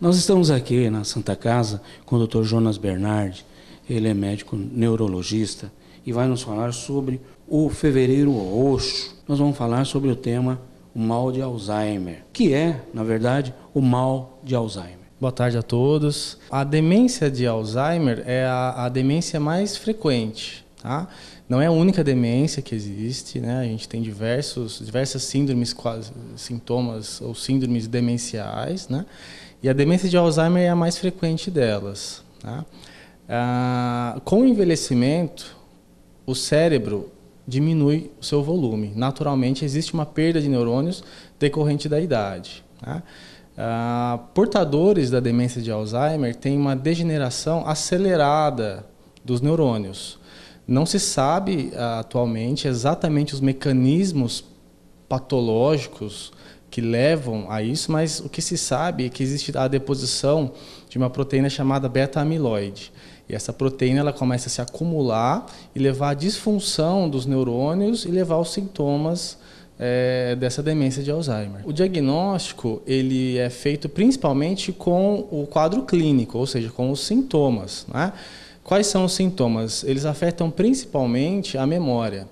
Nós estamos aqui na Santa Casa com o Dr. Jonas Bernardi, ele é médico neurologista e vai nos falar sobre o fevereiro roxo. Nós vamos falar sobre o tema o mal de Alzheimer, que é, na verdade, o mal de Alzheimer. Boa tarde a todos. A demência de Alzheimer é a, a demência mais frequente, tá? Não é a única demência que existe, né? A gente tem diversos, diversas síndromes, quase, sintomas ou síndromes demenciais, né? E a demência de Alzheimer é a mais frequente delas. Tá? Ah, com o envelhecimento, o cérebro diminui o seu volume. Naturalmente, existe uma perda de neurônios decorrente da idade. Tá? Ah, portadores da demência de Alzheimer têm uma degeneração acelerada dos neurônios. Não se sabe ah, atualmente exatamente os mecanismos patológicos que levam a isso, mas o que se sabe é que existe a deposição de uma proteína chamada beta-amiloide. E essa proteína ela começa a se acumular e levar à disfunção dos neurônios e levar aos sintomas é, dessa demência de Alzheimer. O diagnóstico ele é feito principalmente com o quadro clínico, ou seja, com os sintomas. Né? Quais são os sintomas? Eles afetam principalmente a memória.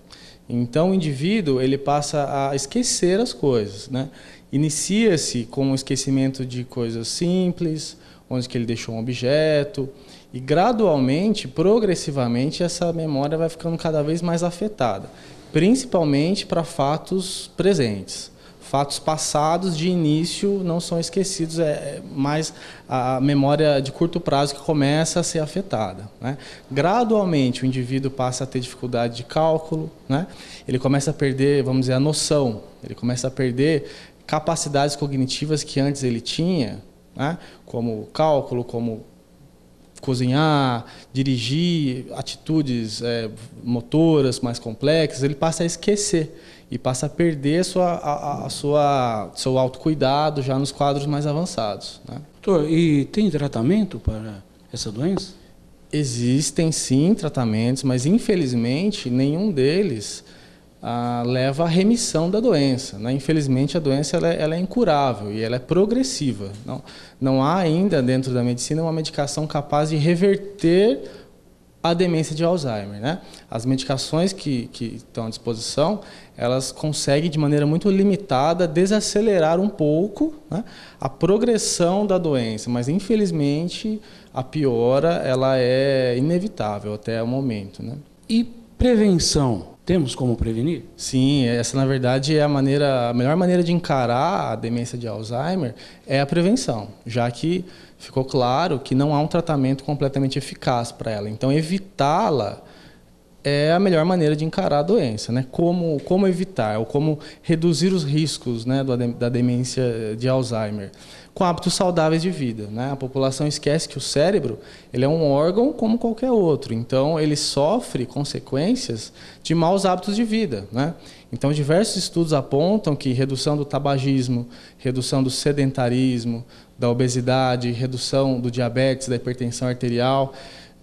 Então o indivíduo ele passa a esquecer as coisas, né? Inicia-se com o esquecimento de coisas simples, onde que ele deixou um objeto, e gradualmente, progressivamente, essa memória vai ficando cada vez mais afetada, principalmente para fatos presentes fatos passados de início não são esquecidos, é, é mais a memória de curto prazo que começa a ser afetada. Né? Gradualmente, o indivíduo passa a ter dificuldade de cálculo, né? ele começa a perder, vamos dizer, a noção, ele começa a perder capacidades cognitivas que antes ele tinha, né? como cálculo, como cozinhar, dirigir, atitudes é, motoras mais complexas, ele passa a esquecer e passa a perder sua, a, a sua, seu autocuidado já nos quadros mais avançados. Né? Doutor, e tem tratamento para essa doença? Existem sim tratamentos, mas infelizmente nenhum deles ah, leva à remissão da doença. Né? Infelizmente, a doença ela, é, ela é incurável e ela é progressiva. Não, não há ainda dentro da medicina uma medicação capaz de reverter a demência de Alzheimer. Né? As medicações que, que estão à disposição, elas conseguem, de maneira muito limitada, desacelerar um pouco né? a progressão da doença, mas infelizmente a piora ela é inevitável até o momento. Né? E prevenção? Temos como prevenir? Sim, essa na verdade é a maneira, a melhor maneira de encarar a demência de Alzheimer é a prevenção, já que ficou claro que não há um tratamento completamente eficaz para ela. Então evitá-la é a melhor maneira de encarar a doença, né? Como, como evitar, ou como reduzir os riscos né, da demência eh, de Alzheimer. Com hábitos saudáveis de vida, né? A população esquece que o cérebro ele é um órgão como qualquer outro, então ele sofre consequências de maus hábitos de vida, né? Então, diversos estudos apontam que redução do tabagismo, redução do sedentarismo, da obesidade, redução do diabetes, da hipertensão arterial,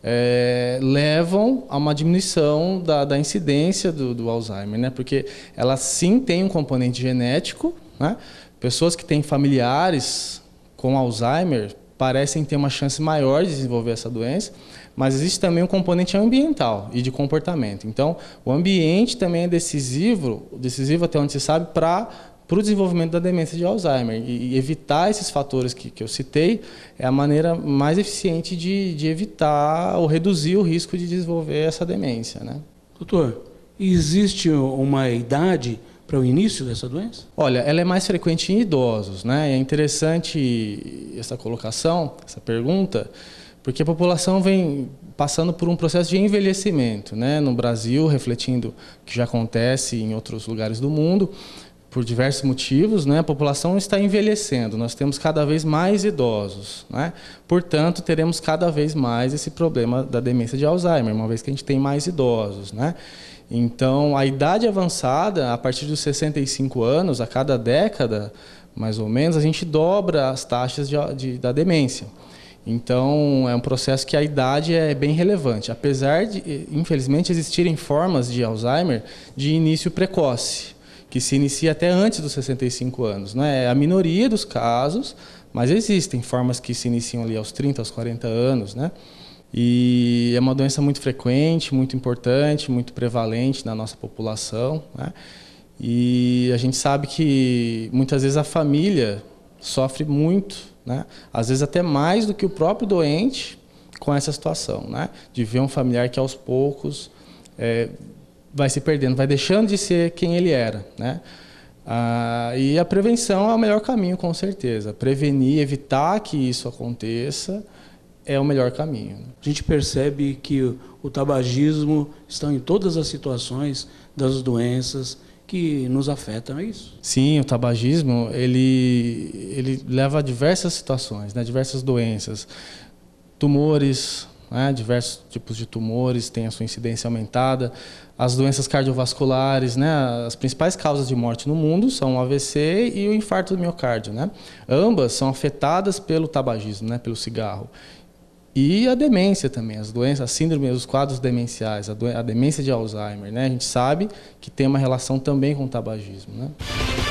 é, levam a uma diminuição da, da incidência do, do, Alzheimer, né? Porque ela sim tem um componente genético, né? Pessoas que têm familiares com Alzheimer parecem ter uma chance maior de desenvolver essa doença, mas existe também um componente ambiental e de comportamento. Então, o ambiente também é decisivo, decisivo até onde se sabe, para para o desenvolvimento da demência de Alzheimer. E, evitar esses fatores que, que eu citei é a maneira mais eficiente de, de evitar ou reduzir o risco de desenvolver essa demência. Né? Doutor, existe uma idade para o início dessa doença? Olha, ela é mais frequente em idosos, né? É interessante essa colocação, essa pergunta, porque a população vem passando por um processo de envelhecimento, né? No Brasil, refletindo o que já acontece em outros lugares do mundo, por diversos motivos, né, a população está envelhecendo, nós temos cada vez mais idosos. Né? Portanto, teremos cada vez mais esse problema da demência de Alzheimer, uma vez que a gente tem mais idosos. Né? Então, a idade avançada, a partir dos 65 anos, a cada década, mais ou menos, a gente dobra as taxas de, de, da demência. Então, é um processo que a idade é bem relevante, apesar de, infelizmente, existirem formas de Alzheimer de início precoce que se inicia até antes dos 65 anos. não né? É a minoria dos casos, mas existem formas que se iniciam ali aos 30, aos 40 anos. Né? E é uma doença muito frequente, muito importante, muito prevalente na nossa população. Né? E a gente sabe que muitas vezes a família sofre muito, né? às vezes até mais do que o próprio doente com essa situação, né? de ver um familiar que aos poucos é, vai se perdendo, vai deixando de ser quem ele era, né? Ah, e a prevenção é o melhor caminho, com certeza. Prevenir, evitar que isso aconteça é o melhor caminho. A gente percebe que o, tabagismo está em todas as situações das doenças que nos afetam, é isso? Sim, o tabagismo ele, ele leva a diversas situações, né? diversas doenças. Tumores, né? Diversos tipos de tumores têm a sua incidência aumentada. As doenças cardiovasculares, né? as principais causas de morte no mundo são o AVC e o infarto do miocárdio. Né? Ambas são afetadas pelo tabagismo, né? pelo cigarro. E a demência também, as doenças, a síndrome, os quadros demenciais, a, a demência de Alzheimer. Né? A gente sabe que tem uma relação também com o tabagismo. Né?